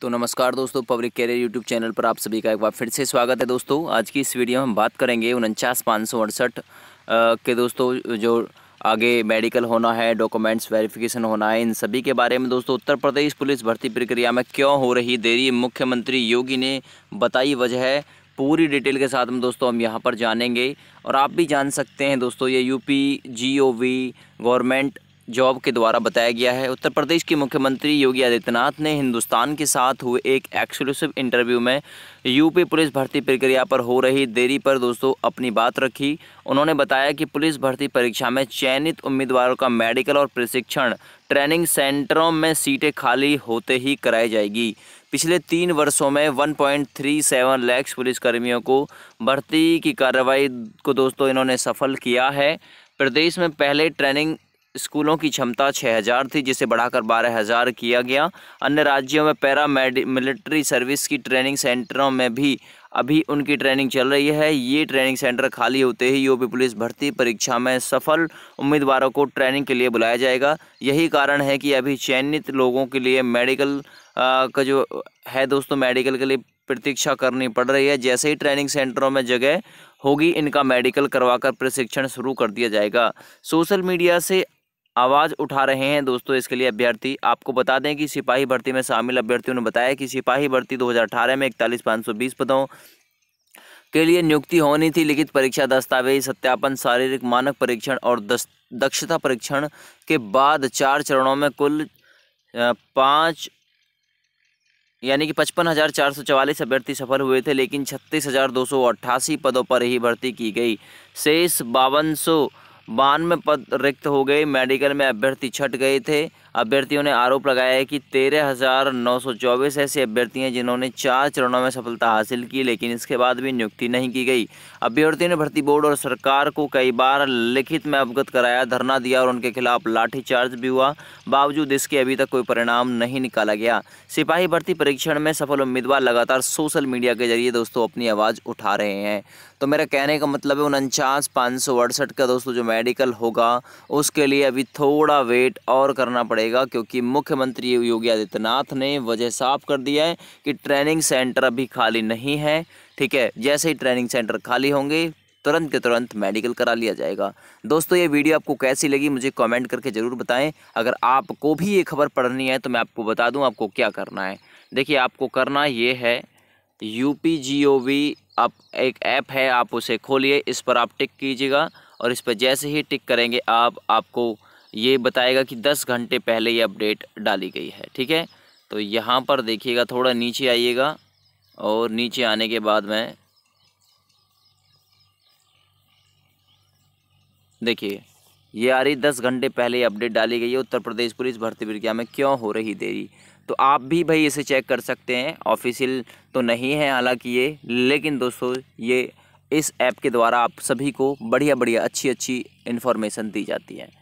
तो नमस्कार दोस्तों पब्लिक कैरियर यूट्यूब चैनल पर आप सभी का एक बार फिर से स्वागत है दोस्तों आज की इस वीडियो में हम बात करेंगे उनचास पाँच सौ अड़सठ के दोस्तों जो आगे मेडिकल होना है डॉक्यूमेंट्स वेरिफिकेशन होना है इन सभी के बारे में दोस्तों उत्तर प्रदेश पुलिस भर्ती प्रक्रिया में क्यों हो रही देरी मुख्यमंत्री योगी ने बताई वजह पूरी डिटेल के साथ में दोस्तों हम यहाँ पर जानेंगे और आप भी जान सकते हैं दोस्तों ये यूपी जीओवी गवर्नमेंट जॉब के द्वारा बताया गया है उत्तर प्रदेश के मुख्यमंत्री योगी आदित्यनाथ ने हिंदुस्तान के साथ हुए एक एक्सक्लूसिव इंटरव्यू में यूपी पुलिस भर्ती प्रक्रिया पर हो रही देरी पर दोस्तों अपनी बात रखी उन्होंने बताया कि पुलिस भर्ती परीक्षा में चयनित उम्मीदवारों का मेडिकल और प्रशिक्षण ट्रेनिंग सेंटरों में सीटें खाली होते ही कराई जाएगी पिछले तीन वर्षों में one point three seven lakhs पुलिसकर्मियों को भर्ती की कार्रवाई को दोस्तों इन्होंने सफल किया है प्रदेश में पहले ट्रेनिंग स्कूलों की क्षमता 6000 थी जिसे बढ़ाकर 12000 किया गया अन्य राज्यों में पैरा मिलिट्री सर्विस की ट्रेनिंग सेंटरों में भी अभी उनकी ट्रेनिंग चल रही है ये ट्रेनिंग सेंटर खाली होते ही यूपी पुलिस भर्ती परीक्षा में सफल उम्मीदवारों को ट्रेनिंग के लिए बुलाया जाएगा यही कारण है कि अभी चयनित लोगों के लिए मेडिकल का जो है दोस्तों मेडिकल के लिए प्रतीक्षा करनी पड़ रही है जैसे ही ट्रेनिंग सेंटरों में जगह होगी इनका मेडिकल करवाकर प्रशिक्षण शुरू कर दिया जाएगा सोशल मीडिया से आवाज़ उठा रहे हैं दोस्तों इसके लिए अभ्यर्थी आपको बता दें कि सिपाही भर्ती में शामिल अभ्यर्थियों ने बताया कि सिपाही भर्ती 2018 में इकतालीस पाँच सौ बीस पदों के लिए नियुक्ति होनी थी लिखित परीक्षा दस्तावेज सत्यापन शारीरिक मानक परीक्षण और दक्षता परीक्षण के बाद चार चरणों में कुल पाँच यानी कि पचपन हज़ार चार सौ चवालीस अभ्यर्थी सफल हुए थे लेकिन छत्तीस हज़ार दो सौ अट्ठासी पदों पर ही भर्ती की गई शेष बावन सौ बानवे पद रिक्त हो गए मेडिकल में अभ्यर्थी छट गए थे अभ्यर्थियों ने आरोप लगाया है कि तेरह हज़ार नौ सौ चौबीस ऐसे अभ्यर्थी हैं जिन्होंने चार चरणों में सफलता हासिल की लेकिन इसके बाद भी नियुक्ति नहीं की गई अभ्यर्थियों ने भर्ती बोर्ड और सरकार को कई बार लिखित में अवगत कराया धरना दिया और उनके खिलाफ लाठीचार्ज भी हुआ बावजूद इसके अभी तक कोई परिणाम नहीं निकाला गया सिपाही भर्ती परीक्षण में सफल उम्मीदवार लगातार सोशल मीडिया के जरिए दोस्तों अपनी आवाज़ उठा रहे हैं तो मेरा कहने का मतलब है उनचास पाँच सौ अड़सठ का दोस्तों जो मेडिकल होगा उसके लिए अभी थोड़ा वेट और करना पड़ेगा क्योंकि मुख्यमंत्री योगी आदित्यनाथ ने वजह साफ कर दिया है कि ट्रेनिंग सेंटर अभी खाली नहीं है ठीक है जैसे ही ट्रेनिंग सेंटर खाली होंगे तुरंत के तुरंत मेडिकल करा लिया जाएगा दोस्तों ये वीडियो आपको कैसी लगी मुझे कमेंट करके ज़रूर बताएं अगर आपको भी ये खबर पढ़नी है तो मैं आपको बता दूं आपको क्या करना है देखिए आपको करना ये है U P G O V आप एक ऐप है आप उसे खोलिए इस पर आप टिक कीजिएगा और इस पर जैसे ही टिक करेंगे आप आपको ये बताएगा कि 10 घंटे पहले ये अपडेट डाली गई है ठीक है तो यहाँ पर देखिएगा थोड़ा नीचे आइएगा और नीचे आने के बाद में देखिए ये आ रही दस घंटे पहले अपडेट डाली गई है उत्तर प्रदेश पुलिस भर्ती प्रक्रिया में क्यों हो रही देरी तो आप भी भाई इसे चेक कर सकते हैं ऑफिशियल तो नहीं है हालांकि ये लेकिन दोस्तों ये इस ऐप के द्वारा आप सभी को बढ़िया बढ़िया अच्छी अच्छी इन्फॉर्मेशन दी जाती है